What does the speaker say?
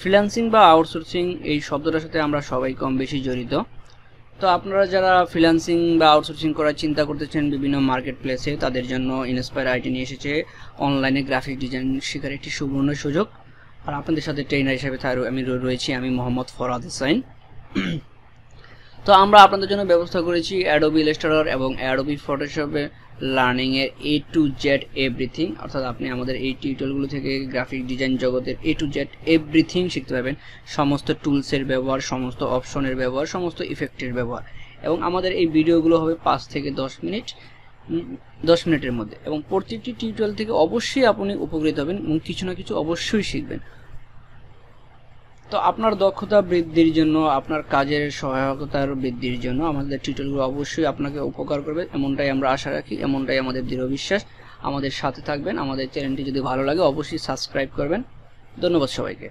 freelancing বা outsourcing এই শব্দটার সাথে আমরা সবাই কম বেশি জড়িত তো আপনারা যারা ফ্রিল্যান্সিং বা আউটসোর্সিং করার চিন্তা করতেছেন বিভিন্ন মার্কেট প্লেসে তাদের জন্য ইনস্পায়ার আইটি নিয়ে এসেছে অনলাইনে গ্রাফিক ডিজাইন শেখার একটি সুবর্ণ সুযোগ আর আপনাদের সাথে ট্রেনার হিসেবে আমি রয়েছি আমি মোহাম্মদ ফরাদ হুসাইন তো আমরা আপনাদের জন্য ব্যবস্থা করেছি অ্যাডোবি ইলেস্টার এবং অ্যাডোবি ফটোশপে লার্নিংয়ের এ টু জেড এভরিথিং অর্থাৎ আপনি আমাদের এই টিউটোরিয়ালগুলো থেকে গ্রাফিক ডিজাইন জগতের এ টু জেড এভরিথিং শিখতে পারবেন সমস্ত টুলসের ব্যবহার সমস্ত অপশনের ব্যবহার সমস্ত ইফেক্টের ব্যবহার এবং আমাদের এই ভিডিওগুলো হবে পাঁচ থেকে দশ মিনিট দশ মিনিটের মধ্যে এবং প্রত্যেকটি টিউটোরিয়াল থেকে অবশ্যই আপনি উপকৃত হবেন এবং কিছু না কিছু অবশ্যই শিখবেন তো আপনার দক্ষতা বৃদ্ধির জন্য আপনার কাজের সহায়কতার বৃদ্ধির জন্য আমাদের টিউটোরিয়ালগুলো অবশ্যই আপনাকে উপকার করবে এমনটাই আমরা আশা রাখি এমনটাই আমাদের দৃঢ় বিশ্বাস আমাদের সাথে থাকবেন আমাদের চ্যানেলটি যদি ভালো লাগে অবশ্যই সাবস্ক্রাইব করবেন ধন্যবাদ সবাইকে